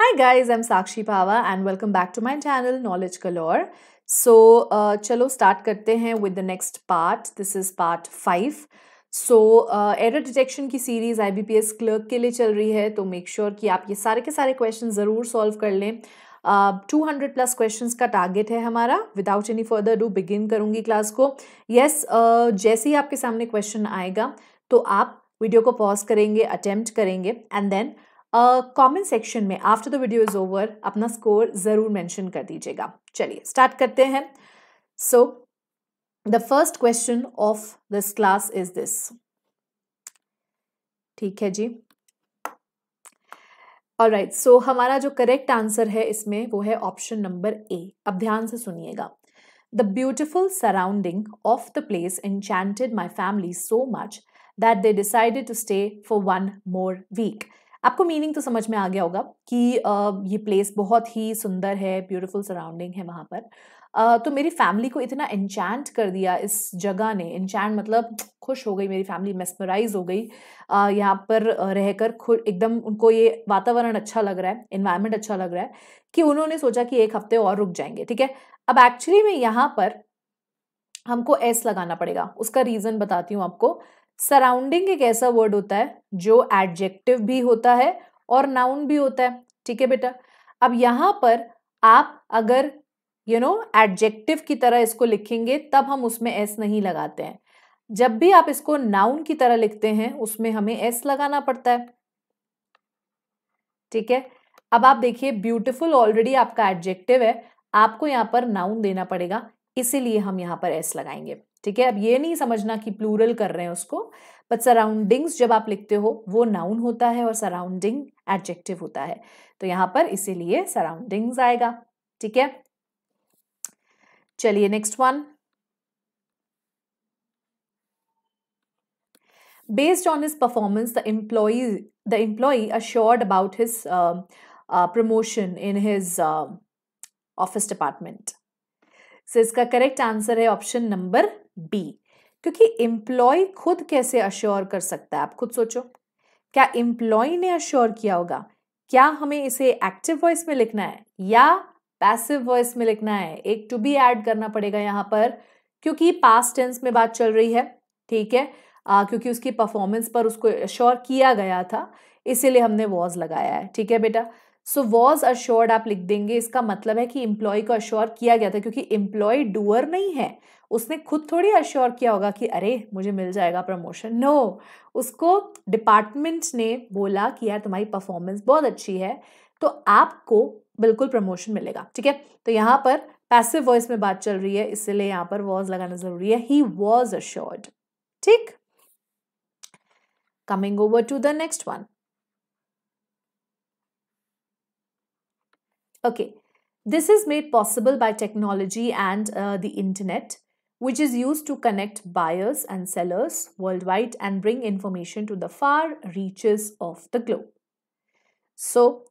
Hi guys I am Sakshi Pawa and welcome back to my channel knowledge colour so चलो start करते हैं with the next part this is part five so error detection की series I B P S clerk के लिए चल रही है तो मेक श्योर sure कि आप ये सारे के सारे क्वेश्चन ज़रूर सॉल्व कर लें टू हंड्रेड प्लस क्वेश्चन का टारगेट है हमारा without any further do begin करूंगी क्लास को यस yes, uh, जैसे ही आपके सामने क्वेश्चन आएगा तो आप वीडियो को पॉज करेंगे अटेम्प्ट करेंगे एंड देन कमेंट सेक्शन में after the video is over अपना स्कोर ज़रूर मेंशन कर दीजिएगा चलिए स्टार्ट करते हैं so the first question of this class is this ठीक है जी और राइट सो हमारा जो करेक्ट आंसर है इसमें वो है ऑप्शन नंबर ए अब ध्यान से सुनिएगा the beautiful surrounding of the place enchanted my family so much that they decided to stay for one more week आपको मीनिंग तो समझ में आ गया होगा कि ये प्लेस बहुत ही सुंदर है ब्यूटीफुल सराउंडिंग है वहाँ पर तो मेरी फैमिली को इतना इंचैंट कर दिया इस जगह ने इंचैंट मतलब खुश हो गई मेरी फैमिली मेस्मराइज हो गई यहाँ पर रहकर खुद एकदम उनको ये वातावरण अच्छा लग रहा है इन्वायरमेंट अच्छा लग रहा है कि उन्होंने सोचा कि एक हफ्ते और रुक जाएंगे ठीक है अब एक्चुअली में यहाँ पर हमको एस लगाना पड़ेगा उसका रीज़न बताती हूँ आपको सराउंडिंग एक ऐसा वर्ड होता है जो एडजेक्टिव भी होता है और नाउन भी होता है ठीक है बेटा अब यहाँ पर आप अगर यू नो एडजेक्टिव की तरह इसको लिखेंगे तब हम उसमें एस नहीं लगाते हैं जब भी आप इसको नाउन की तरह लिखते हैं उसमें हमें एस लगाना पड़ता है ठीक है अब आप देखिए ब्यूटिफुल ऑलरेडी आपका एडजेक्टिव है आपको यहाँ पर नाउन देना पड़ेगा इसीलिए हम यहाँ पर एस लगाएंगे ठीक है अब ये नहीं समझना कि प्लूरल कर रहे हैं उसको बट सराउंडिंग्स जब आप लिखते हो वो नाउन होता है और सराउंडिंग एडजेक्टिव होता है तो यहाँ पर इसीलिए सराउंडिंग्स आएगा ठीक है चलिए next one based on his performance the employee the employee assured about his promotion in his office department so इसका करेक्ट आंसर है ऑप्शन नंबर बी क्योंकि एम्प्लॉय खुद कैसे अश्योर कर सकता है आप खुद सोचो क्या एम्प्लॉय ने अश्योर किया होगा क्या हमें इसे एक्टिव वॉइस में लिखना है या पैसिव वॉइस में लिखना है एक टू बी ऐड करना पड़ेगा यहाँ पर क्योंकि पास्ट टेंस में बात चल रही है ठीक है आ, क्योंकि उसकी परफॉर्मेंस पर उसको अश्योर किया गया था इसीलिए हमने वॉज लगाया है ठीक है बेटा सो वॉज अश्योर्ड आप लिख देंगे इसका मतलब है कि इम्प्लॉय को अश्योर किया गया था क्योंकि इम्प्लॉय डूअर नहीं है उसने खुद थोड़ी अश्योर किया होगा कि अरे मुझे मिल जाएगा प्रमोशन नो no, उसको डिपार्टमेंट ने बोला कि यार तुम्हारी परफॉर्मेंस बहुत अच्छी है तो आपको बिल्कुल प्रमोशन मिलेगा ठीक है तो यहाँ पर पैसिव वॉइस में बात चल रही है इसलिए यहाँ पर वॉज लगाना जरूरी है ही वॉज अश्योर्ड ठीक coming over to the next one Okay, this is made possible by technology and uh, the internet, which is used to connect buyers and sellers worldwide and bring information to the far reaches of the globe. So,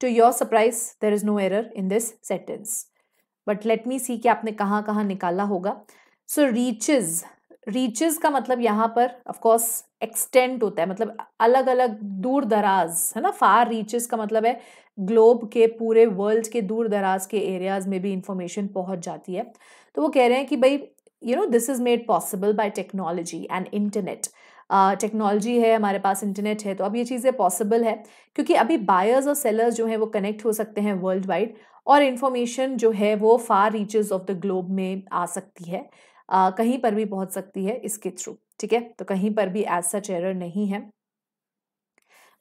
to your surprise, there is no error in this sentence. But let me see कि आपने कहाँ कहाँ निकाला होगा So, reaches, reaches का मतलब यहाँ पर ऑफकोर्स एक्सटेंड होता है मतलब अलग अलग दूर दराज है ना फार रीचेज का मतलब है ग्लोब के पूरे वर्ल्ड के दूर दराज के एरियाज़ में भी इंफॉर्मेशन पहुंच जाती है तो वो कह रहे हैं कि भाई you know this is made possible by technology and internet technology है हमारे पास इंटरनेट है तो अब ये चीज़ें पॉसिबल है क्योंकि अभी बायर्स और सेलर्स जो हैं वो कनेक्ट हो सकते हैं वर्ल्ड वाइड और इन्फॉर्मेशन जो है वो far reaches of the globe में आ सकती है uh, कहीं पर भी पहुंच सकती है इसके थ्रू ठीक है तो कहीं पर भी एज सच एरर नहीं है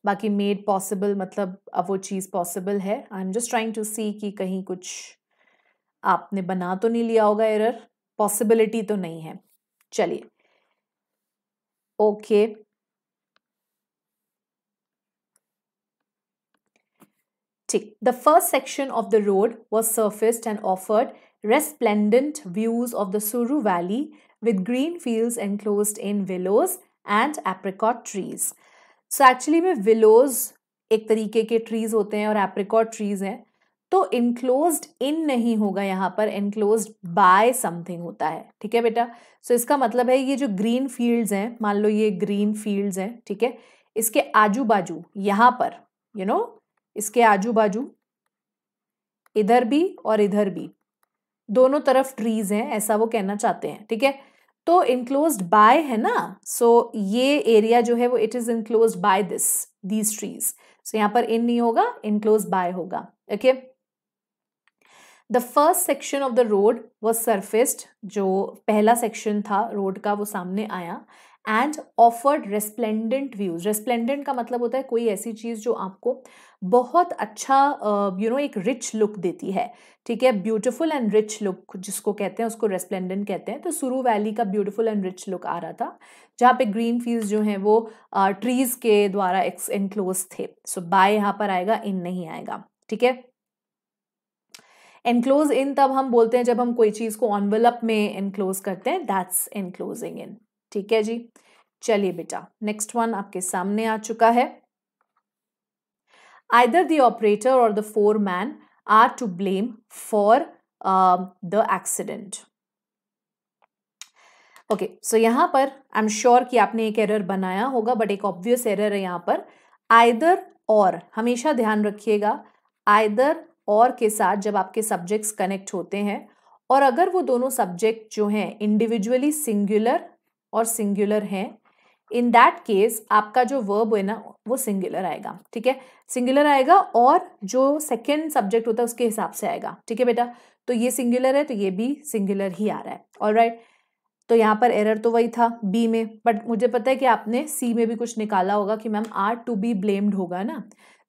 बाकी मेड पॉसिबल मतलब अब वो चीज़ पॉसिबल है I am just trying to see कि कहीं कुछ आपने बना तो नहीं लिया होगा एरर पॉसिबिलिटी तो नहीं है चलिए ओके ठीक the first section of the road was surfaced and offered resplendent views of the Suru valley with green field enclose in willows and apricot trees so actually में विलोज एक तरीके के ट्रीज होते हैं और एप्रिकॉट ट्रीज हैं तो इनक्लोज इन नहीं होगा यहाँ पर इनक्लोज बाय समथिंग होता है ठीक है बेटा सो so इसका मतलब है ये जो ग्रीन फील्ड्स हैं मान लो ये ग्रीन फील्ड्स हैं ठीक है इसके आजू बाजू यहाँ पर यू you नो know, इसके आजू बाजू इधर भी और इधर भी दोनों तरफ ट्रीज हैं ऐसा वो कहना चाहते हैं ठीक है तो इनक्लोज बाय है ना सो so, ये एरिया जो है वो it is enclose by this these trees so यहां पर इन नहीं होगा इनक्लोज बाय होगा okay the first section of the road was surfaced जो पहला सेक्शन था रोड का वो सामने आया and offered resplendent views resplendent का मतलब होता है कोई ऐसी चीज़ जो आपको बहुत अच्छा you uh, no you know, एक रिच लुक देती है ठीक है ब्यूटिफुल एंड रिच लुक जिसको कहते हैं उसको रेस्प्लेंडेंट कहते हैं तो सुरू वैली का ब्यूटिफुल एंड रिच लुक आ रहा था जहाँ पे ग्रीन फील्ड जो है वो ट्रीज़ uh, के द्वारा इनक्लोज थे सो so, बाय यहाँ पर आएगा इन नहीं आएगा ठीक है एनक्लोज इन तब हम बोलते हैं जब हम कोई चीज़ को ऑनवेलप में एनक्लोज करते हैं दैट्स एनक्लोजिंग इन ठीक है जी चलिए बेटा नेक्स्ट वन आपके सामने आ चुका है आइदर द ऑपरेटर और the foreman are to blame for the accident okay so यहां पर आई एम श्योर कि आपने एक एरर बनाया होगा बट एक ऑब्वियस एरर है यहां पर आइदर और हमेशा ध्यान रखिएगा आइदर और के साथ जब आपके सब्जेक्ट्स कनेक्ट होते हैं और अगर वो दोनों सब्जेक्ट जो हैं इंडिविजुअली सिंगुलर और सिंगुलर हैं इन दैट केस आपका जो वर्ब है ना वो सिंगुलर आएगा ठीक है सिंगुलर आएगा और जो सेकेंड सब्जेक्ट होता है उसके हिसाब से आएगा ठीक है बेटा तो ये सिंगुलर है तो ये भी सिंगुलर ही आ रहा है और right? तो यहाँ पर एरर तो वही था बी में बट मुझे पता है कि आपने सी में भी कुछ निकाला होगा कि ma'am are to be blamed होगा ना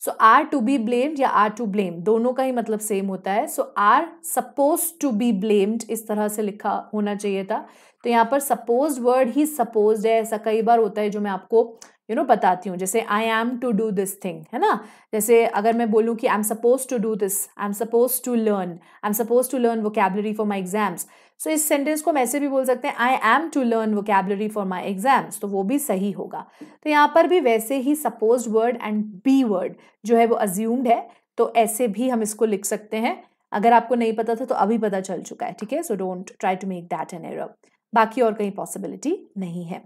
so are to be blamed या आर टू ब्लेम दोनों का ही मतलब सेम होता है so are suppose to be blamed इस तरह से लिखा होना चाहिए था तो यहाँ पर सपोज वर्ड ही सपोज है ऐसा कई बार होता है जो मैं आपको यू नो बताती हूँ जैसे I am to do this thing है ना जैसे अगर मैं बोलूँ कि I am suppose to do this I am suppose to learn I am suppose to learn वो vocabulary for my exams so इस सेंटेंस को मैं ऐसे भी बोल सकते हैं आई एम टू लर्न वो कैबलरी फॉर माई एग्जाम्स तो वो भी सही होगा तो यहाँ पर भी वैसे ही suppose word and B word जो है वो अज्यूम्ड है तो ऐसे भी हम इसको लिख सकते हैं अगर आपको नहीं पता था तो अभी पता चल चुका है ठीक है so don't try to make that an error बाकी और कहीं पॉसिबिलिटी नहीं है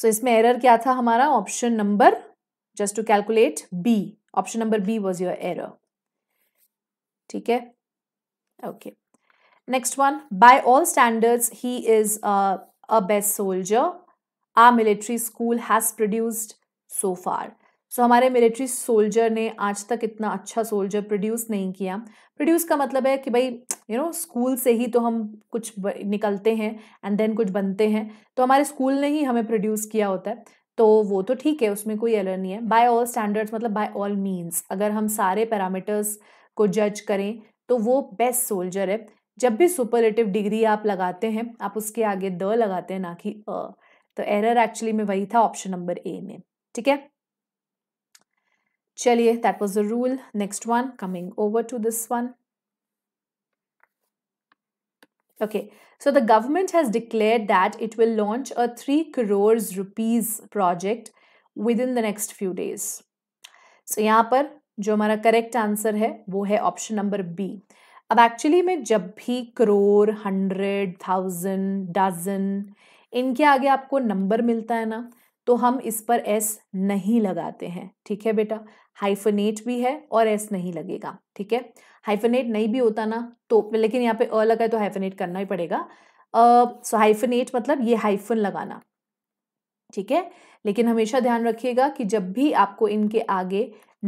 सो so, इसमें एरर क्या था हमारा option number just to calculate B option number B was your error ठीक है okay next one by all standards he is a best soldier a military school has produced so far so so, हमारे military soldier ने आज तक इतना अच्छा soldier produce नहीं किया प्रोड्यूस का मतलब है कि भाई यू नो स्कूल से ही तो हम कुछ निकलते हैं एंड देन कुछ बनते हैं तो हमारे स्कूल ने ही हमें प्रोड्यूस किया होता है तो वो तो ठीक है उसमें कोई एलर नहीं है बाय ऑल स्टैंडर्ड्स मतलब बाय ऑल मीन्स अगर हम सारे पैरामीटर्स को जज करें तो वो बेस्ट सोल्जर है जब भी सुपरलेटिव डिग्री आप लगाते हैं आप उसके आगे द लगाते हैं ना कि अ तो एरर एक्चुअली में वही था ऑप्शन नंबर ए में ठीक है चलिए that was a rule next one coming over to this one so the government has declare that it will launch a three crores rupees project within the next few days so यहाँ पर जो हमारा correct answer है वो है option number B अब actually में जब भी करोड़ हंड्रेड थाउजेंड डजन इनके आगे आपको नंबर मिलता है ना तो हम इस पर एस नहीं लगाते हैं ठीक है बेटा हाइफनेट भी है और एस नहीं लगेगा ठीक है हाइफनेट नहीं भी होता ना तो लेकिन यहाँ पे अ लगा है तो हाइफनेट करना ही पड़ेगा सो हाइफनेट मतलब ये हाइफन लगाना ठीक है लेकिन हमेशा ध्यान रखिएगा कि जब भी आपको इनके आगे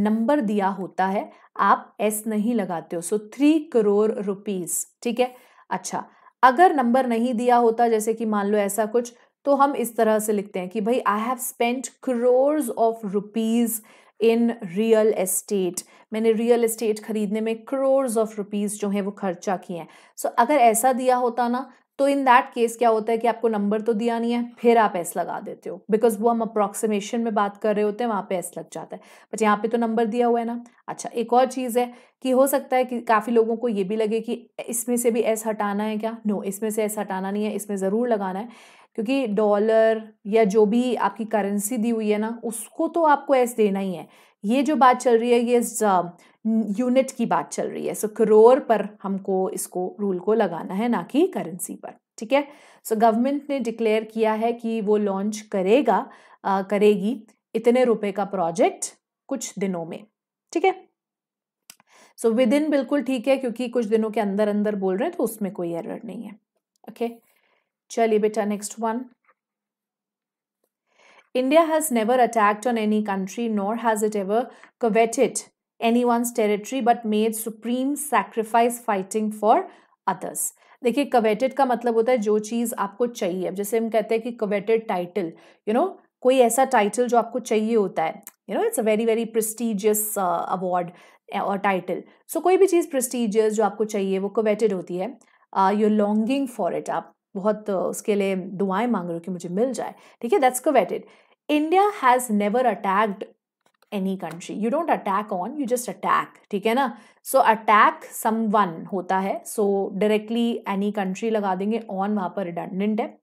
नंबर दिया होता है आप एस नहीं लगाते हो सो थ्री करोड़ रुपीस ठीक है अच्छा अगर नंबर नहीं दिया होता जैसे कि मान लो ऐसा कुछ तो हम इस तरह से लिखते हैं कि भाई I have spent crores of rupees in real estate मैंने रियल एस्टेट खरीदने में करोर्स ऑफ रुपीज़ जो हैं वो खर्चा किए हैं सो so, अगर ऐसा दिया होता ना तो इन दैट केस क्या होता है कि आपको नंबर तो दिया नहीं है फिर आप एस लगा देते हो बिकॉज वो हम अप्रॉक्सीमेशन में बात कर रहे होते हैं वहाँ पे एस लग जाता है बट यहाँ पे तो नंबर दिया हुआ है ना अच्छा एक और चीज़ है कि हो सकता है कि काफ़ी लोगों को ये भी लगे कि इसमें से भी एस हटाना है क्या नो no, इसमें से एस हटाना नहीं है इसमें ज़रूर लगाना है क्योंकि डॉलर या जो भी आपकी करेंसी दी हुई है ना उसको तो आपको ऐसे देना ही है ये जो बात चल रही है ये यूनिट की बात चल रही है सो so, करोड़ पर हमको इसको रूल को लगाना है ना कि करेंसी पर ठीक है सो गवर्नमेंट ने डिक्लेयर किया है कि वो लॉन्च करेगा आ, करेगी इतने रुपए का प्रोजेक्ट कुछ दिनों में ठीक है सो विद इन बिल्कुल ठीक है क्योंकि कुछ दिनों के अंदर अंदर बोल रहे हैं तो उसमें कोई एरर नहीं है ओके okay? चलिए बेटा next one has never attacked on any country nor has it ever coveted any one territory but made supreme sacrifice fighting for others देखिए कवेटेड का मतलब होता है जो चीज़ आपको चाहिए अब जैसे हम कहते हैं कि कवेटेड टाइटल यू नो कोई ऐसा टाइटल जो आपको चाहिए होता है you know it's a very very prestigious award और टाइटल सो कोई भी चीज़ प्रेस्टिजियस जो आपको चाहिए वो कवेटेड होती है यू लॉन्गिंग फॉर इट आप बहुत उसके लिए दुआएं मांग रहे हो कि मुझे मिल जाए ठीक है that's coveted India has never attacked any country you don't attack on you just attack ठीक है ना सो अटैक सम वन होता है सो डायरेक्टली एनी कंट्री लगा देंगे ऑन वहाँ पर रिडंडेंट है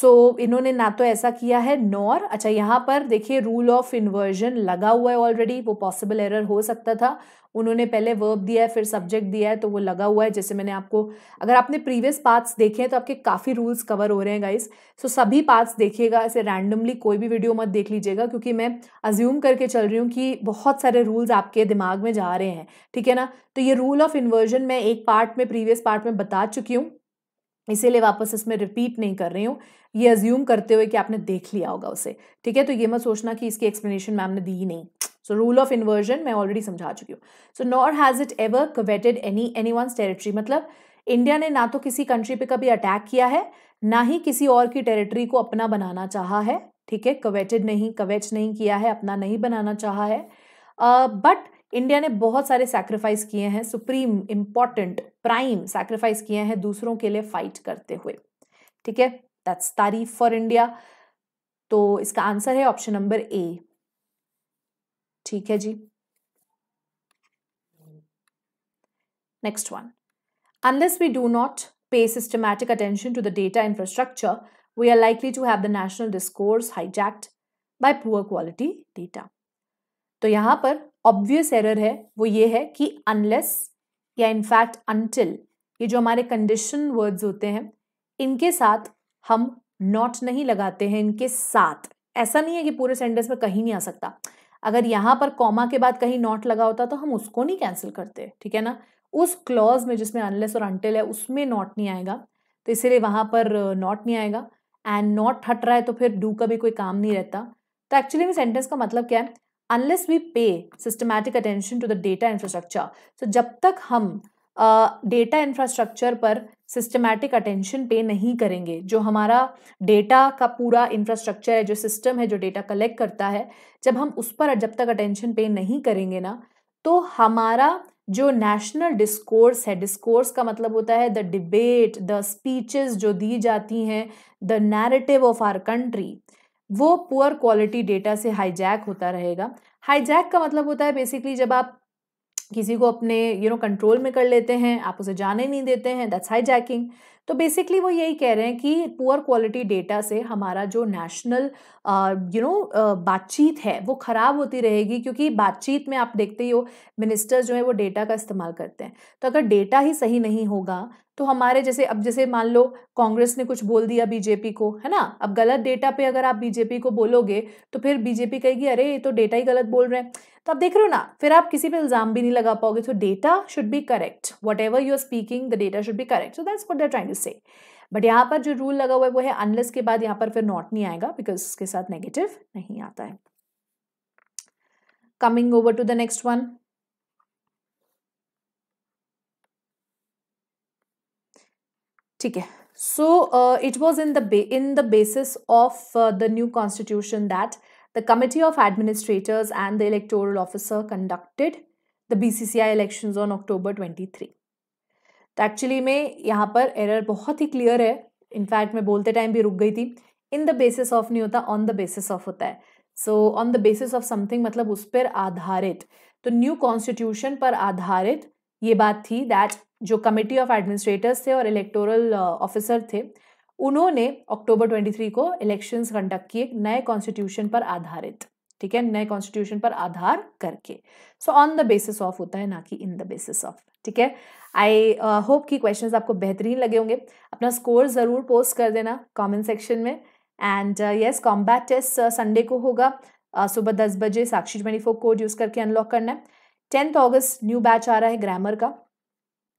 सो so, इन्होंने ना तो ऐसा किया है नॉर अच्छा यहाँ पर देखिए रूल ऑफ इन्वर्जन लगा हुआ है ऑलरेडी वो पॉसिबल एरर हो सकता था उन्होंने पहले वर्ब दिया है फिर सब्जेक्ट दिया है तो वो लगा हुआ है जैसे मैंने आपको अगर आपने प्रीवियस पार्ट्स देखे हैं तो आपके काफ़ी रूल्स कवर हो रहे हैं गाइस सो so, सभी पार्ट्स देखिएगा ऐसे रैंडमली कोई भी वीडियो मत देख लीजिएगा क्योंकि मैं अज्यूम करके चल रही हूँ कि बहुत सारे रूल्स आपके दिमाग में जा रहे हैं ठीक है ना तो ये रूल ऑफ इन्वर्जन मैं एक पार्ट में प्रीवियस पार्ट में बता चुकी हूँ इसीलिए वापस इसमें रिपीट नहीं कर रही हूँ ये अज्यूम करते हुए कि आपने देख लिया होगा उसे ठीक है तो ये मत सोचना कि इसकी एक्सप्लेनेशन मैम ने दी ही नहीं सो रूल ऑफ इन्वर्जन मैं ऑलरेडी समझा चुकी हूँ so nor has it ever coveted any any ones territory मतलब इंडिया ने ना तो किसी कंट्री पे कभी अटैक किया है ना ही किसी और की टेरिटरी को अपना बनाना चाहा है ठीक है कवेटेड नहीं कवेच नहीं किया है अपना नहीं बनाना चाहा है बट uh, इंडिया ने बहुत सारे सेक्रीफाइस किए हैं सुप्रीम इम्पॉर्टेंट प्राइम सैक्रिफाइस किए हैं दूसरों के लिए फाइट करते हुए ठीक है दैट्स तारीफ फॉर इंडिया तो इसका आंसर है ऑप्शन नंबर ए ठीक है जी next one unless we do not pay systematic attention to the data infrastructure we are likely to have the national discourse hijacked by poor quality data तो यहां पर obvious error है वो ये है कि अनलेस या इनफैक्ट अनटिल ये जो हमारे कंडीशन वर्ड्स होते हैं इनके साथ हम नॉट नहीं लगाते हैं इनके साथ ऐसा नहीं है कि पूरे सेंटेंस में कहीं नहीं आ सकता अगर यहाँ पर कॉमा के बाद कहीं नॉट लगा होता तो हम उसको नहीं कैंसिल करते ठीक है ना उस क्लॉज में जिसमें अनलेस और अनटिल है उसमें नॉट नहीं आएगा तो इसीलिए वहाँ पर नॉट नहीं आएगा एंड नॉट हट रहा है तो फिर डू का भी कोई काम नहीं रहता तो एक्चुअली में सेंटेंस का मतलब क्या है unless we pay systematic attention to the data infrastructure तो जब तक हम डेटा uh, इंफ्रास्ट्रक्चर पर सिस्टमैटिक अटेंशन पे नहीं करेंगे जो हमारा डेटा का पूरा इंफ्रास्ट्रक्चर है जो सिस्टम है जो डेटा कलेक्ट करता है जब हम उस पर जब तक अटेंशन पे नहीं करेंगे ना तो हमारा जो नेशनल डिस्कोर्स है डिस्कोर्स का मतलब होता है द डिबेट द स्पीचेस जो दी जाती हैं the narrative of our country वो पुअर क्वालिटी डेटा से हाईजैक होता रहेगा हाईजैक का मतलब होता है बेसिकली जब आप किसी को अपने यू नो कंट्रोल में कर लेते हैं आप उसे जाने नहीं देते हैं दैट्स हाई जैकिंग तो बेसिकली वो यही कह रहे हैं कि पुअर क्वालिटी डेटा से हमारा जो नेशनल यू नो बातचीत है वो ख़राब होती रहेगी क्योंकि बातचीत में आप देखते ही हो मिनिस्टर्स जो है वो डेटा का इस्तेमाल करते हैं तो अगर डेटा ही सही नहीं होगा तो हमारे जैसे अब जैसे मान लो कांग्रेस ने कुछ बोल दिया बीजेपी को है ना अब गलत डेटा पे अगर आप बीजेपी को बोलोगे तो फिर बीजेपी कहेगी अरे ये तो डेटा ही गलत बोल रहे हैं तो आप देख रहे हो ना फिर आप किसी पे इल्ज़ाम भी नहीं लगा पाओगे so data should be correct whatever you are speaking the data should be correct so that's what they're trying to say but यहाँ पर जो रूल लगा हुआ है वो है अनलेस के बाद यहाँ पर फिर नॉट नहीं आएगा बिकॉज उसके साथ नेगेटिव नहीं आता है coming over to the next one ठीक है so it was in the in the basis of the new constitution that The Committee of Administrators and the Electoral Officer conducted the BCCI elections on October 23. तो actually में यहाँ पर error बहुत ही clear है in fact मैं बोलते time भी रुक गई थी इन द बेसिस ऑफ नहीं होता ऑन द बेसिस ऑफ होता है so on the basis of something मतलब उस पर आधारित तो न्यू कॉन्स्टिट्यूशन पर आधारित ये बात थी दैट जो कमिटी ऑफ एडमिनिस्ट्रेटर्स थे और इलेक्टोरल ऑफिसर uh, थे उन्होंने अक्टूबर 23 को इलेक्शंस कंडक्ट किए नए कॉन्स्टिट्यूशन पर आधारित ठीक है नए कॉन्स्टिट्यूशन पर आधार करके so on the basis of होता है ना कि इन द बेसिस ऑफ ठीक है आई होप uh, कि क्वेश्चंस आपको बेहतरीन लगे होंगे अपना स्कोर ज़रूर पोस्ट कर देना कमेंट सेक्शन में and yes combat test Sunday को होगा uh, सुबह दस बजे Sakshi twenty four code use करके अनलॉक करना है टेंथ ऑगस्ट न्यू बैच आ रहा है ग्रामर का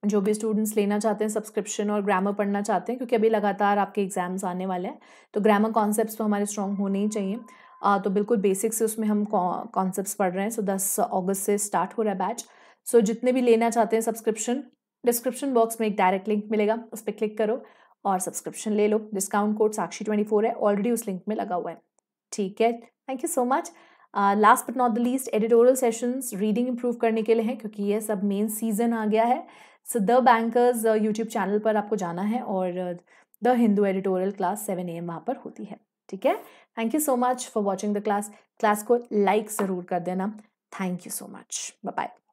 जो भी स्टूडेंट्स लेना चाहते हैं सब्सक्रिप्शन और ग्रामर पढ़ना चाहते हैं क्योंकि अभी लगातार आपके एग्जाम्स आने वाले हैं तो ग्रामर कॉन्सेप्ट तो हमारे स्ट्रॉन्ग होने ही चाहिए आ, तो बिल्कुल बेसिक से उसमें हम कॉन्सेप्ट पढ़ रहे हैं सो दस अगस्त से स्टार्ट हो रहा है बैच सो जितने भी लेना चाहते हैं सब्सक्रिप्शन डिस्क्रिप्शन बॉक्स में एक डायरेक्ट लिंक मिलेगा उस पर क्लिक करो और सब्सक्रिप्शन ले लो discount code Sakshi twenty four है ऑलरेडी उस लिंक में लगा हुआ है ठीक है thank you so much last but not the least editorial sessions reading improve करने के लिए हैं क्योंकि ये सब मेन सीजन आ गया है so the bankers YouTube channel पर आपको जाना है और the Hindu editorial class seven A M वहाँ पर होती है ठीक है thank you so much for watching the class class को लाइक ज़रूर कर देना thank you so much bye